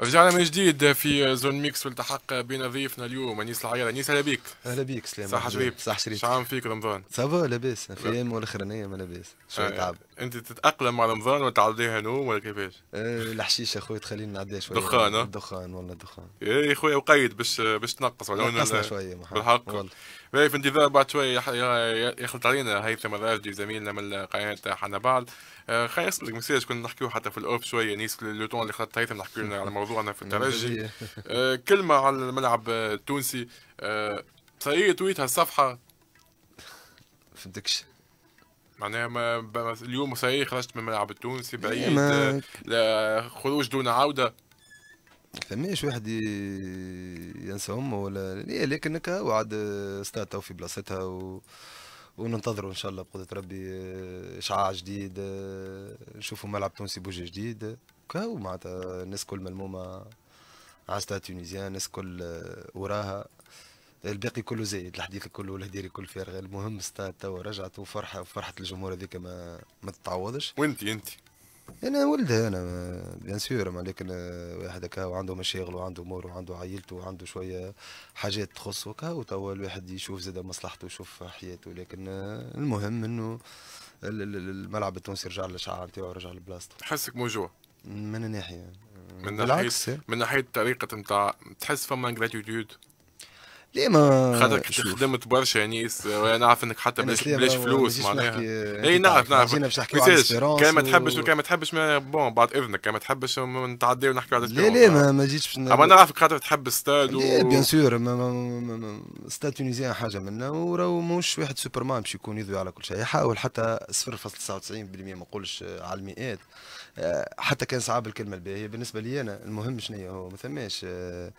رجعنا من جديد في زون ميكس والتحق بنا ضيفنا اليوم انيس العيار انيس اهلا بيك اهلا بيك سلام صح شريف صح شريف شعام فيك رمضان صافا لاباس في ايام والاخرانيه ما لاباس شويه آه، تعب انت تتاقلم مع رمضان وتعديها نوم ولا كيفاش؟ أه الحشيش يا تخليني نعديها شويه دخان دخان والله دخان يا إيه، خويا وقيد باش باش تنقص ولا نقصنا شويه بالحق والله في انتظار بعد شوي يخلط علينا هيثم الراجي زميلنا من قناه حنا بعض آه، خلينا نسمع المساج كنا نحكيو حتى في الاوف شويه نيس يعني لو اللي خلط هيثم نحكيو لنا على موضوعنا في الترجي آه، كلمه على الملعب آه، التونسي صحيح تويت هالصفحه فهمتكش معناها ما اليوم صحيح خرجت من الملعب التونسي بعيد خروج دون عوده فماش واحد ينسى امه ولا لكن إيه، لكنك وعد ستاتا في بلاصتها و... وننتظروا ان شاء الله بقدره ربي اشعاع جديد نشوفوا ملعب تونسي بوجه جديد كاو معناتها الناس كل ملمومه على ستاد تونيزيان الناس كل وراها الباقي كله زايد الحديث كله والهديري كل فارغ المهم ستاد توا رجعت وفرحه وفرحه الجمهور هذيك ما ما تتعوضش وانت انت انا ولدها انا بيان سور لكن واحد هكا وعنده مشاغل وعنده امور وعنده عائلته وعنده شويه حاجات تخصه هكا توا الواحد يشوف زاد مصلحته يشوف حياته لكن المهم انه الملعب التونسي رجع للشعار نتاعو رجع لبلاصته تحسك موجوع من ناحيه من ناحيه من ناحيه طريقه نتاع تحس فما جراتيتيود ليه ما خاطر كنت خدمت برشا يعني انا يعني عارف انك حتى بلاش بلاش فلوس معناها اي نعرف نعرف كان ما تحبش وكان ما تحبش بون بعد اذنك كان ما تحبش نتعدي ونحكي على لا لا ما, ما جيتش اما انا خاطر تحب ستاد و... بيان سور ستاد تونيزيان حاجه منا وراهو ماهوش واحد سوبر مان باش يكون يضوي على كل شيء يحاول حتى 0.99% ما نقولش على المئات آه، حتى كان صعب الكلمه الباهيه بالنسبه لي انا المهم شنو هو ما ثماش آه،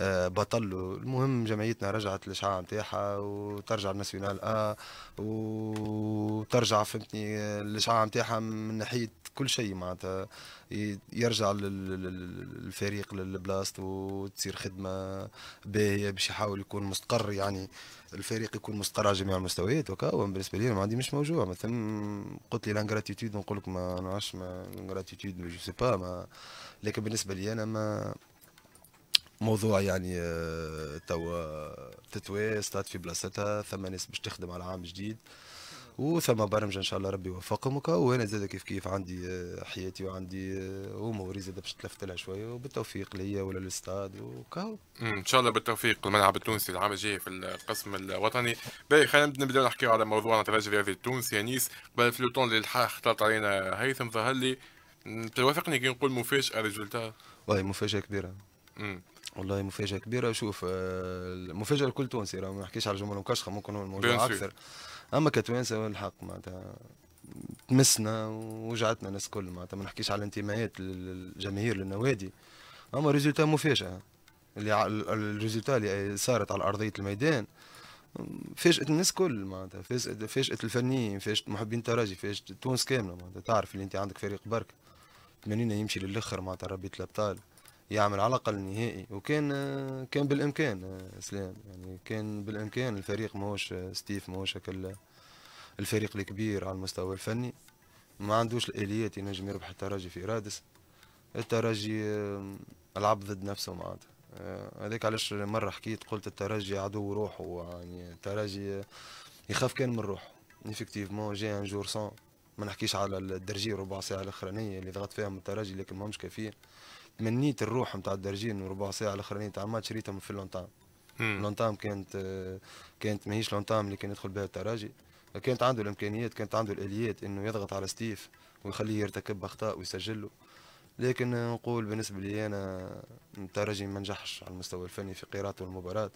آه، بطل المهم جمعيتنا رجعت الاشعاع نتاعها وترجع الناسيونال ا وترجع فهمتني الاشعاع نتاعها من ناحيه كل شيء معناتها يرجع للفريق للبلاست وتصير خدمه باهيه باش يحاول يكون مستقر يعني الفريق يكون مستقر على جميع المستويات وكا بالنسبه لي ما عندي مش موجوع مثلا قلت لي لانغراتيتود نقول لك ما نعرفش ما لانغراتيتود جو سي با ما لكن بالنسبه لي انا ما موضوع يعني آه، توا تتوا في بلاصتها ثم ناس باش تخدم على عام جديد وثم برمجه ان شاء الله ربي يوفقهم وكا وانا زاد كيف كيف عندي آه، حياتي وعندي آه، اموري زاد باش تلفت لها شويه وبالتوفيق ليا ولا للاستاد وكاو ان شاء الله بالتوفيق الملعب التونسي العام الجاي في القسم الوطني باهي خلينا نبدا نحكي على موضوع الترجي الرياضي التونسي انيس قبل في لوطون اللي اختلط علينا هيثم ظهر لي توافقني كي نقول مفاجاه ريزولتا والله مفاجاه كبيره امم والله مفاجاه كبيره شوف آه، المفاجاه لكل تونسي راه ما نحكيش على جمهور مكشخه ممكن هو الموضوع اكثر اما كتوانسه الحق معناتها تمسنا ووجعتنا الناس الكل معناتها ما نحكيش على انتماءات للجماهير للنوادي اما ريزولتا مفاجاه اللي الريزولتا اللي صارت على ارضيه الميدان فاجأت الناس الكل معناتها فاجأت الفنيين فاجأت محبين الترجي فاجأت تونس كامله معناتها تعرف اللي انت عندك فريق برك 80 يمشي للاخر معناتها ربيت الابطال يعمل على الاقل نهائي وكان كان بالامكان اسلام يعني كان بالامكان الفريق ماهوش ستيف ماهوش هكا الفريق الكبير على المستوى الفني ما عندوش الاليات ينجم يربح الترجي في رادس الترجي لعب ضد نفسه معناتها هذاك علاش مره حكيت قلت الترجي عدو روحه يعني الترجي يخاف كان من روحه ايفيكتيفمون جا ان جور سون ما نحكيش على الدرجي ربع ساعه الاخرانيه اللي ضغط من الترجي لكن ماهمش كافيين تمنيت الروح نتاع الدرجين وربع ساعه الاخرانيه نتاع الماتش شريتهم في لونتام لونتام كانت كانت ماهيش لونتام اللي كان يدخل بها التراجي كانت عنده الامكانيات كانت عنده الاليات انه يضغط على ستيف ويخليه يرتكب اخطاء ويسجله لكن نقول بالنسبه لي انا الترجي ما نجحش على المستوى الفني في قراءته المباراه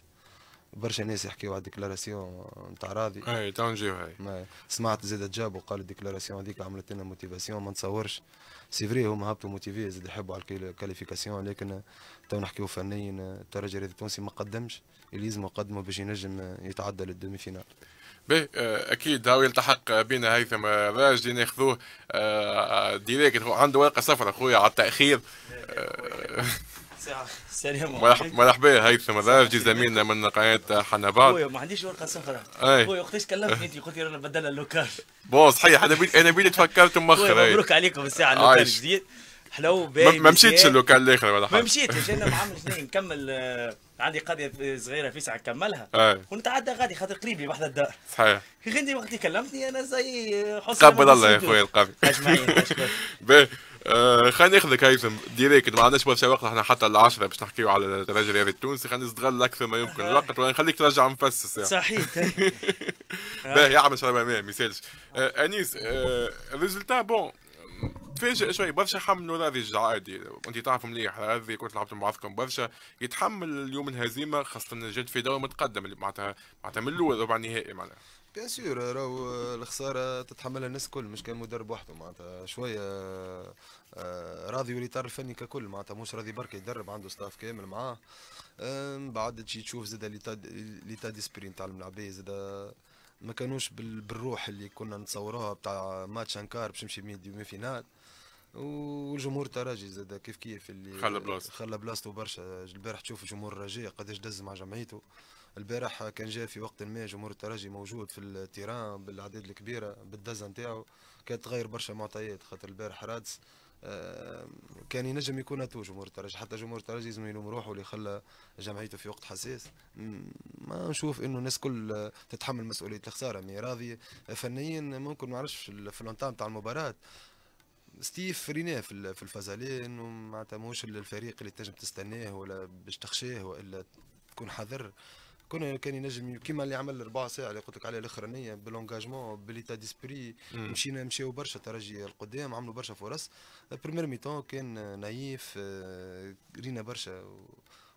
برشا ناس يحكيو على الديكلاراسيون نتاع راضي اي تو نجيو هاي سمعت زاد جابو قال الديكلاراسيون هذيك عملت لنا موتيفاسيون ما نتصورش سي فري هما هبطوا موتيفي زاد يحبوا على الكاليفيكاسيون لكن تو نحكيو فنيا الترجي التونسي ما قدمش اللي لازم يقدمه باش ينجم يتعدى للدومي فينال باهي اكيد هاو يلتحق بنا هيثم راجلي ناخذوه ديريكت عنده ورقه صفراء خويا على التاخير سلام مرحبا هيثم الرافجي زميلنا من قناه حنا بعض خويا ما عنديش ورقه صفراء خويا وقتاش كلمتني انت قلت لي رانا بدل اللوكال بون صحيح انا بيلي انا بيلي تفكرت مؤخرا مبروك عليكم الساعه اللوكال الجديد حلو باهي ما مشيتش اللوكال الاخر ولا حاجه ما مشيتش انا معامل شنو نكمل آه، عندي قضيه صغيره في ساعه نكملها ونتعدى غادي خاطر قريب لي الدار صحيح غندي وقت اللي كلمتني انا زي حسن قبل الله يا خويا القبل اجمعين اشكرك آه خلينا ناخذك هيثم ديريكت ما عندناش برشا وقت احنا حتى العشرة باش نحكيو على الراجل الرياضي التونسي خلينا نستغل اكثر ما يمكن الوقت آه. ونخليك ترجع مفسس يعني. صحيح باهي يعمل شربة ما يسالش آه، انيس آه، الريزلتا ريزلتا بون تفاجئ شوي برشا حملوا راضي عادي وانت تعرف مليح راضي كنت لعبت بعضكم برشا يتحمل اليوم الهزيمه خاصه جد في دور متقدم اللي معناتها معناتها من الاول ربع نهائي معناتها بيان سور راهو الخساره تتحملها الناس الكل مش كان مدرب وحده معناتها شويه آه، راضي والاطار الفني ككل معناتها مش راضي برك يدرب عنده ستاف كامل معاه من بعد تجي تشوف زاد ليتا ديسبري نتاع الملعبيه زاد ما كانوش بالروح اللي كنا نتصوروها بتاع ماتش انكار باش ميدي ومي فينال والجمهور الترجي زاد كيف كيف اللي خلى بلاصته خلى بلاصته برشا البارح تشوف جمهور الرجاء قداش دز مع جمعيته البارح كان جاء في وقت ما جمهور الترجي موجود في التيران بالاعداد الكبيره بالدزه نتاعو كانت تغير برشا معطيات خاطر البارح رادس آه، كان ينجم يكون اتو جمهور الترجي حتى جمهور الترجي لازم يلوم روحه اللي خلى جمعيته في وقت حساس ما نشوف انه الناس كل تتحمل مسؤوليه الخساره مي راضيه فنيا ممكن ما عرفش في الانتام تاع المباراه ستيف رينا في في الفازالي انه معناتها ماهوش الفريق اللي تنجم تستناه ولا باش تخشاه والا تكون حذر كنا كان ينجم كيما اللي عمل ربع ساعه اللي قلت لك عليه الاخرانيه بالونجاجمون باليتا ديسبري مشينا مشاو برشا ترجي القدام عملوا برشا فرص بريمير ميتون كان نايف آه، رينا برشا و...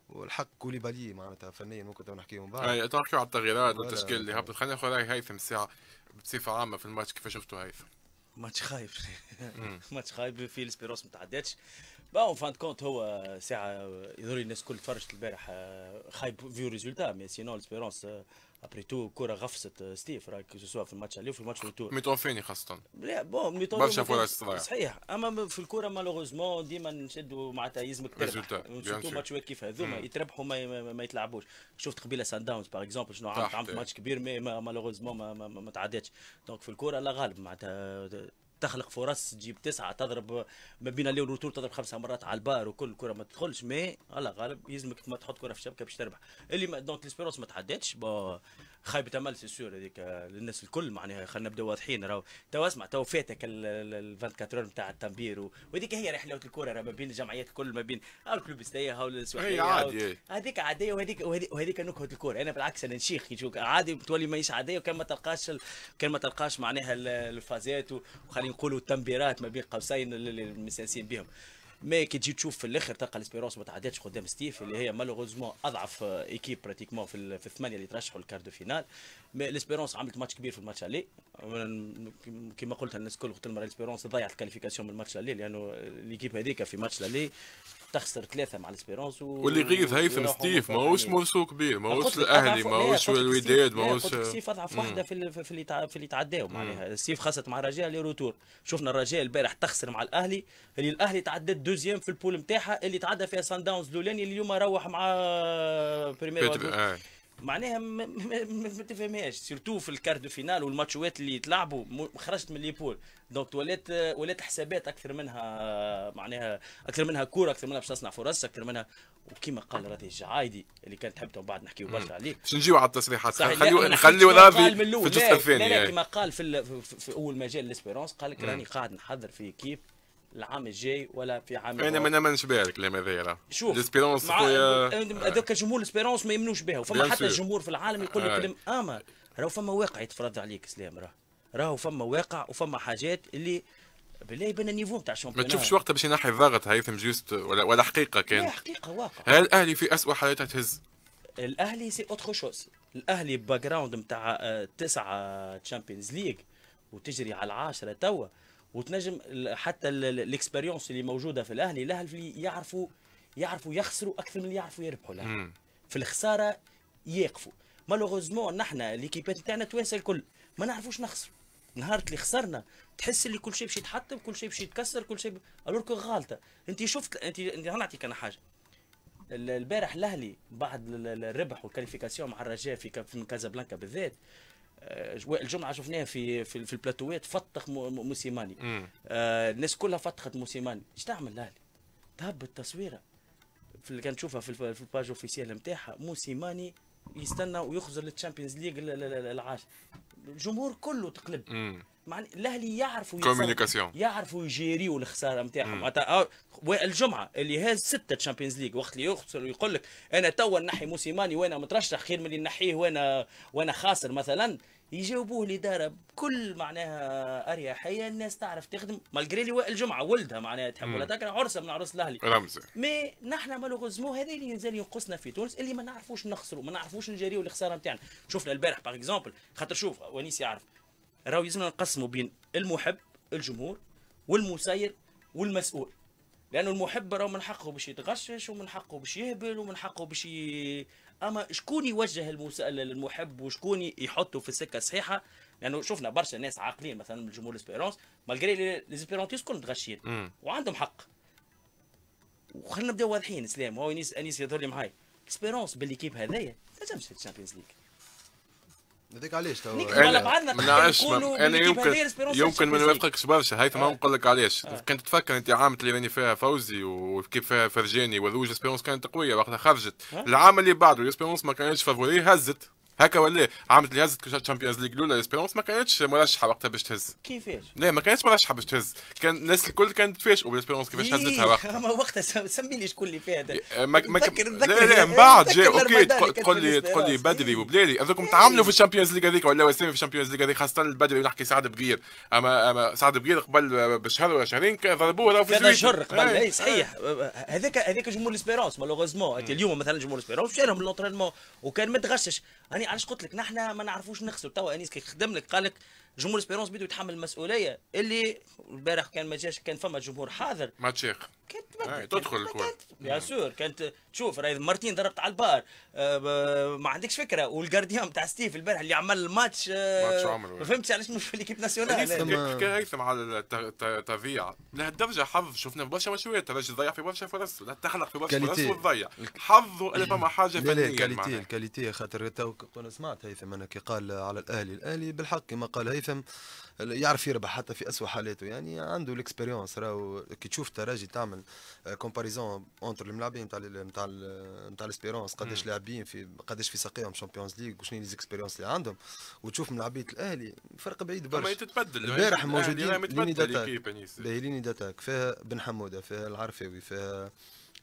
والحق كوليبالي معناتها فنيا ممكن تو نحكيو من بعد. اي تحكي على التغييرات والتشكيل اللي هبط خلينا ناخذ راي هيثم ساعه بصفه عامه في الماتش كيف شفتوا هيثم؟ ماتش خايب ماتش خايب فيه الاسبيروس ما تعداتش بون فان كونت هو ساعه euh, euh, يظهر الناس الكل تفرجت البارح euh, خايب فيو ريزولتا مي سينون ليسبيرونس ابري تو كره غفصت ستيف راك سوا في الماتش اللي في الماتش التور ميتون فيني خاصه لا بون ميتون برشا فرص صحيح اما في الكره مالوغوزمون ديما نشدوا معناتها يلزمك ريزولتا سورتو ماتش كيف هذوما يتربحوا ما, ما يتلعبوش شفت قبيله سان داونز باغ اكزومبل شنو عملت عملت ماتش كبير مي مالوغوزمون ما, ما, ما, ما تعداتش دونك في الكره لا غالب معناتها تخلق فرص تجيب تسعه تضرب ما بين الليل والرتول تضرب خمسه مرات على البار وكل كره ما تدخلش مي الله غالب يلزمك ما تحط كره في الشبكه باش تربح اللي دونك ليسبيرونس ما تحددش خايبه امل سي سور هذيك آه، للناس الكل معناها خلينا نبداو واضحين راهو تو اسمع تو فاتك ال 24 نتاع التمبير وهذيك هي رحله الكره راه ما بين الجمعيات الكل ما بين آه، الكلوب ستاي هاو السوحليه إيه، عادي إيه. هذيك عاديه وهذيك وهذيك نكهه الكره انا بالعكس انا نشيخ كي تشوف عادي تولي ماهيش عاديه وكان ما تلقاش كان ما تلقاش معناها الفازات وخلينا نقولوا التمبيرات ما بين قوسين اللي المساسين بهم مي كي تجي تشوف في الاخر تلقى ليسبيرونس ما تعداتش قدام ستيف اللي هي مالوغوزمون اضعف ايكيب آه، براتيكمون في الثمانيه اللي ترشحوا للكارد فينال ليسبيرونس عملت ماتش كبير في الماتش اللي كيما قلت الناس الكل قلت المره ليسبيرونس ضيعت الكاليفيكاسيون من الماتش اللي لانه ليكيب هذيك في ماتش اللي تخسر ثلاثه مع ليسبيرونس و... واللي غيظ هيثم ستيف ماهوش مرسو كبير ماهوش الاهلي ماهوش الوداد ماهوش ستيف اضعف واحده في اللي في اللي تعداو معناها ستيف خاصة مع الرجاء لي روتور شفنا الرجاء البارح تخسر مع الاهلي اللي الاهلي تعدى دوزيام في البول نتاعها اللي تعدى فيها سان داونز الاولاني اللي اليوم روح مع آه، بريمير معناها ما تفهمهاش سيرتو في الكارد فينال والماتشوات اللي تلعبوا خرجت من ليبول دونك ولات ولات حسابات اكثر منها معناها اكثر منها كوره اكثر منها باش تصنع فرص اكثر منها وكيما قال راضي الجعايدي اللي كان تحب بعد نحكيو برشا عليه باش نجيو على التصريحات خليو نخليو راضي في الجزء الثاني لا لا قال في, في, في اول مجال ليسبيرونس قال لك راني قاعد نحضر في كيب العام الجاي ولا في عام يعني انا ما نامنش بها الكلام شوف خويا هذاك جمهور ليسبيرونس ما يمنوش بها وفما حتى جمهور في العالم يقول لك آه. كلام اما راهو فما واقع يتفرض عليك سلام راه راهو فما واقع وفما حاجات اللي بالله يبان النيفو نتاع الشامبيون ما تشوفش وقتها باش ينحي الضغط هيثم جوست ولا ولا حقيقه كان لا حقيقه واقع هل الاهلي في اسوء حالاتها تهز الاهلي سي اوتر شوز الاهلي باك جراوند نتاع تسعه تشامبيونز ليغ وتجري على العاشره توا وتنجم حتى الاكسبيريونس اللي موجوده في الاهلي الاهلي يعرفوا يعرفوا يخسروا اكثر من اللي يعرفوا يربحوا الاهلي في الخساره يقفوا مالوغوزمون نحن ليكيبات تاعنا توانسه الكل ما نعرفوش نخسروا نهار اللي خسرنا تحس اللي كل شيء باش يتحطم كل شيء باش يتكسر كل شيء الوركو غالطه انت شفت انت نعطيك انا حاجه البارح الاهلي بعد الربح والكاليفيكاسيون مع الرجاء في كازابلانكا بالذات آه، الجمعه شفناها في في, في البلاتوات فطخ موسيماني آه الناس كلها فطخت موسيماني ايش تعمل لالي تهب التصويره في اللي كان تشوفها في الباج اوفيسيال نتاعها موسيماني يستنى ويخزر للتشامبيونز ليج العاشر الجمهور كله تقلب مم. معنى الاهلي يعرفوا يعرفوا يجيريوا الخساره نتاعهم معناتها آه، الجمعه اللي هاز سته تشامبيونز ليغ وقت اللي يخسر ويقول لك انا توا نحي موسيماني وانا مترشح خير من اللي نحيه وانا وانا خاسر مثلا يجاوبوه الاداره بكل معناها اريحيه الناس تعرف تخدم مالجري اللي وائل جمعه ولدها معناها تحب ولا تكره عرسه من عروس الاهلي رمزي مي نحن مالوغوزمون هذا اللي ينزل ينقصنا في تونس اللي ما نعرفوش نخسروا ما نعرفوش نجريوا الخساره نتاعنا شفنا البارح باغ اكزومبل خاطر شوف ونيس يعرف راهو يلزمنا نقسموا بين المحب الجمهور والمسير والمسؤول لانه المحب راهو من حقه باش يتغشش ومن حقه باش يهبل ومن حقه باش ي... اما شكون يوجه المحب وشكون يحطه في السكه الصحيحه لانه شفنا برشا ناس عاقلين مثلا من جمهور الاسبيرونس مالغري ليزبيرونتيس كلهم متغشين وعندهم حق وخلينا نبداو واضحين اسلام هو انيس انيس يظهر لي معايا اسبيرونس بالليكيب هذايا ما تنجمش في الشامبيونز ليج هذيك علاش تو غلط عندنا نعم، انا يمكن يمكن ما نوافقكش برشا هيثم ما آه. نقول لك علاش آه. كنت تفكر انت عام اللي راني فيها فوزي وكيف فيها فرجاني وذوج اسبيرونس كانت قويه وقتها خرجت آه. العام اللي بعده اسبيرونس ما كانتش فافوري هزت هكا ولا عملت اللي هزت تشامبيونز ليغ الاولى ليسبيرونس ما كانتش مرشحه وقتها باش تهز كيفاش؟ لا ما كانتش مرشحه باش تهز كان الناس الكل كانت تفاجئوا بالاسبيرونس كيفاش هزتها وقتها ما وقتها سمي لي شكون اللي فات لا لا من بعد جا اوكي تقول لي تقول لي بدري وبلالي هذوكم تعاملوا في الشامبيونز ليغ هذيك ولا وسامي في الشامبيونز ليغ هذيك خاصه البدري نحكي سعد بقير اما اما سعد بقير قبل بشهر ولا شهرين ضربوه في ثلاث اشهر قبل اي صحيح هذاك هذاك جمهور ليسبيرونس مالوغوزمون اليوم مثلا جمهور ليسبيرونس مشى لهم لونترينمون وكان متغشش راني علاش قلت لك نحن ما نعرفوش نخسر توا انيس كي خدم لك قال لك جمهور اسبيرونس بده يتحمل المسؤوليه اللي البارح كان ما جاش كان فما جمهور حاضر تشيخ كانت آه، تدخل الكل بيان نعم. سور كانت تشوف راهي مرتين ضربت على البار آه ما عندكش فكره والجارديان بتاع ستيف البارح اللي عمل الماتش آه، ما فهمتش علاش مش في ليكيب ناسيونال كان هيثم على التضيع لهالدرجه حظ شفنا برشا مشويات الراجل ضيع في برشا فرص تخلق في برشا فرص وتضيع حظه اللي فما حاجه فنيه الكاليتي الكاليتي خاطر تو سمعت هيثم انا كي قال على الاهلي الاهلي بالحق كما قال هيثم الاسم يعرف يربح حتى في اسوء حالاته يعني عنده الاكسبيريونس راهو كي تشوف تراجي تعمل كومباريزون آه، اونتر الملاعبين نتاع نتاع نتاع الاسبيرونس قداش لاعبين في قداش في ساقيهم شامبيونز ليغ وشنو ليزيكسبيريونس اللي عندهم وتشوف من الاهلي فرق بعيد برشا تتبدل البارح موجودين ليني داتاك ليني داتاك فيها بن حموده فيها العرفاوي فيها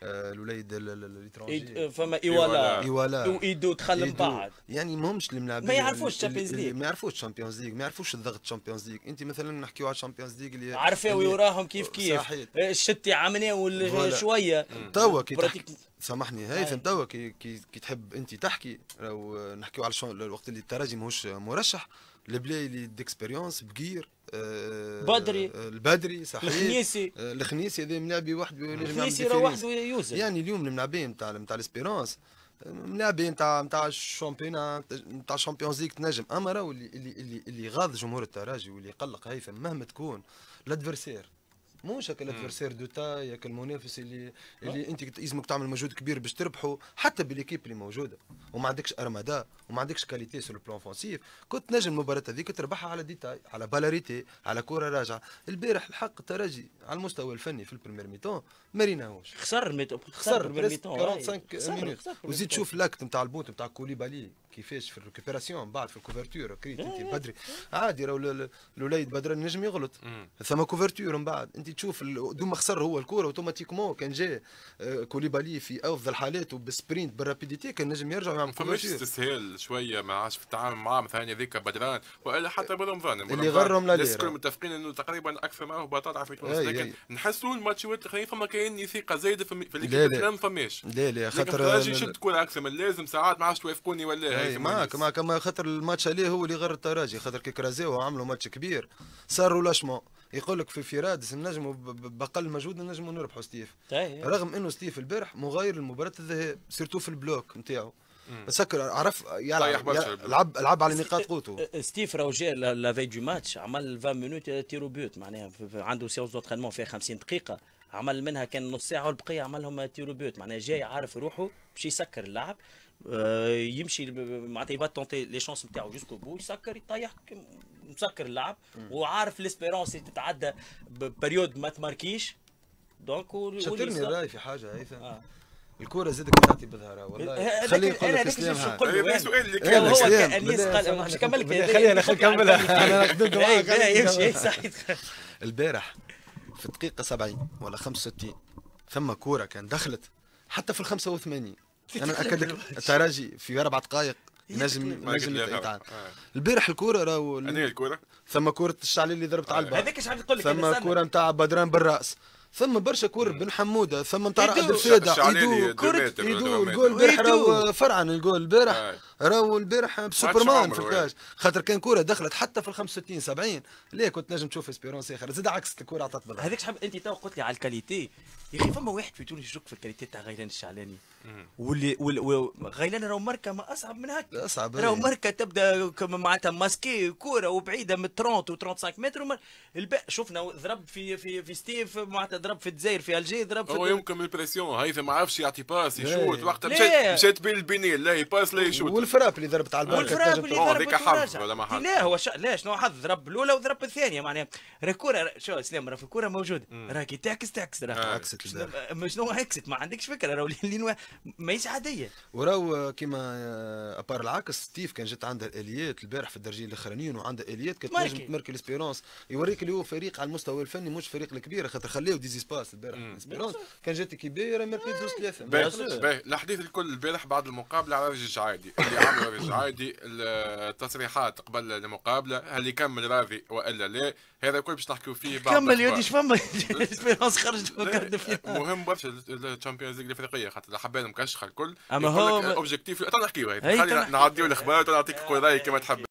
آه، الولايد الاترونجي آه، فما ايوالا ايوالا ايدو دخل من بعض يعني ماهمش الملاعبين ما يعرفوش الشامبيونز ليغ ما يعرفوش الشامبيونز ليغ ما يعرفوش الضغط الشامبيونز ليغ انت مثلا نحكيو على الشامبيونز ليغ اللي عرفاوي وراهم كيف كيف آه، الشتي عمناه شويه توا كي سامحني هيثم توا كي, كي, كي تحب انت تحكي لو نحكيو على الوقت اللي الترجي ماهوش مرشح البلاي اللي ديكسبيريونس بقير آه بدري آه، البدري صحيح الخنيسي آه الخنيسي هذا ملاعبي وحده الخنيسي راه وحده يوزر يعني اليوم الملاعبين نتاع نتاع ليسبيرونس ملاعبين نتاع نتاع الشامبيون نتاع الشامبيونز ليغ تنجم اما راه اللي اللي اللي غاض جمهور الترجي واللي يقلق هيثم مهما تكون لادفيرسير موش هكا الادفيرسير دو تاي هكا المنافس اللي اللي انت لازمك تعمل مجهود كبير باش تربحه حتى بالاكيب اللي موجوده وما عندكش ارمادا وما عندكش كاليتي سور البلان فونسيف كنت نجم المباراه هذيك تربحها على ديتاي على بالاريتي على كره راجعه البارح الحق الترجي على المستوى الفني في البريمير ميتون ما ريناهوش خسر الميتون خسر البريمير ميتون 45 مينوت وزيد تشوف لاكت نتاع البوت نتاع كوليبالي كيفاش في الريكوبيراسيون بعد في الكوفرتور كريت انت إيه. بدري عادي راه الوليد بدر النجم يغلط ثم كوفرتور من بعد انت تشوف دوما خسر هو الكره اوتوماتيكمون كان جا آه، كوليبالي في افضل حالاته بسبرينت بالرابيديتي كان نجم يرجع ويعمل كوفرتور شويه ما عادش في التعامل معاهم ثاني هذيك بدران والا حتى برمضان اللي غرهم لا الكل متفقين انه تقريبا اكثر ما هو بطاطا في تونس لكن نحسوا الماتشات الاخرين فما كاين ثقه زايده في الاكيب ما فماش لا لا خاطر يشد تكون اكثر من لازم ساعات ما عادش توافقوني ولا معاك معاك خاطر الماتش عليه هو اللي غر التراجي خاطر كي كرازيو عملوا ماتش كبير صاروا لاشمون يقول لك في فيرادس نجموا باقل مجهود نجموا نربحوا ستيف طيب. رغم انه ستيف البارح مغاير لمباراه الذهاب سيرتو في البلوك نتاعو سكر عرف يلعب يلعب لعب على نقاط إيه، قوته إيه، ستيف روجي لافي دو ماتش عمل 20 مينوت آه، تيرو بيوت معناها عنده سيونس ترينمون فيها 50 دقيقه عمل منها كان نص ساعه والبقيه عملهم تيرو بيوت معناها جاي عارف روحه باش يسكر اللعب آه، يمشي معناتها يبات تونتي لي شونس نتاعو جوسكو بو يسكر يطيح مسكر اللعب وعارف ليسبيرونس تتعدى بريود ما تماركيش دونك شاطرني راي في حاجه هيثم الكره زادك تعطي بظهرها والله إيه، إيه، خلي نقول لك اسلام هذا السؤال اللي كان هو كان انيس قال باش نكمل لك خلينا نكملها انا قدمت معاك يمشي صحيح إيه، البارح في الدقيقه 70 ولا 65 ثم كوره كان دخلت حتى في ال 85 انا ناكد لك الترجي في اربع دقائق نجم نجم يتعاد البارح الكوره راهو انا الكوره ثم كوره الشعلي اللي ضربت على الباب هذاك اش عم تقول لك ثم كوره نتاع بدران بالراس ثم برشا كور بن حموده ثم نتاع عبد الفيدا يدو كور يدو الجول البارح راهو فرعن الجول البارح راهو البارح بسوبرمان في يعني. الكاش خاطر كان كوره دخلت حتى في ال 65 70 ليه كنت نجم تشوف اسبيرونس اخر زاد عكس الكوره عطات بالله هذاك شحال انت تو قلت لي على الكاليتي يا اخي فما واحد في تونس يشك في الكاليتي تاع غيلان الشعلاني واللي غيلان راهو ماركه ما اصعب من هكا اصعب إيه. راهو ماركه تبدا معناتها ماسكي كوره وبعيده من 30 و 35 متر شفنا ضرب في في في ستيف معناتها ضرب في الجزائر في الجي ضرب هو يمكن من البريسيون هيثم ما عرفش يعطي باس يشوت وقت مشات مشات بين البينيل لا يباس لا يشوت والفراب اللي ضربت على البال والفراب اللي ضربت هذيك حظ ولا ما حظ لا هو شا... لا شنو حظ ضرب الاولى وضرب الثانيه معناها راه الكره شو اسلام راه في الكوره موجوده راه كي تعكس تعكس راه عكست شنو عكست ما عندكش فكره راه ماهيش عاديه وراو كيما آه، ابار العكس ستيف كان جات عندها الاليات البارح في الدرجين الاخرانيين وعندها اليات كانت تنجم تماركي الاسبيرونس يوريك اللي هو فريق على المستوى الفني مش فريق الكبير خاطر خليه زيسباس البارح اسبيرونس كان جات كي بي راه مركز زوج إيه. ثلاثه باهي الكل البارح بعد المقابله على رجل عادي اللي عمل رجل عادي التصريحات قبل المقابله هل يكمل راضي والا لا هذا الكل باش نحكيو فيه بعد كمل يا ايش فما اسبيرونس خرجت مهم برشا الشامبيونز ليغ الافريقيه خاطر حبان مكشخه الكل اما هو اوبجيكتيف نحكيو خلينا نعديو الاخبار ونعطيك رايك كما تحب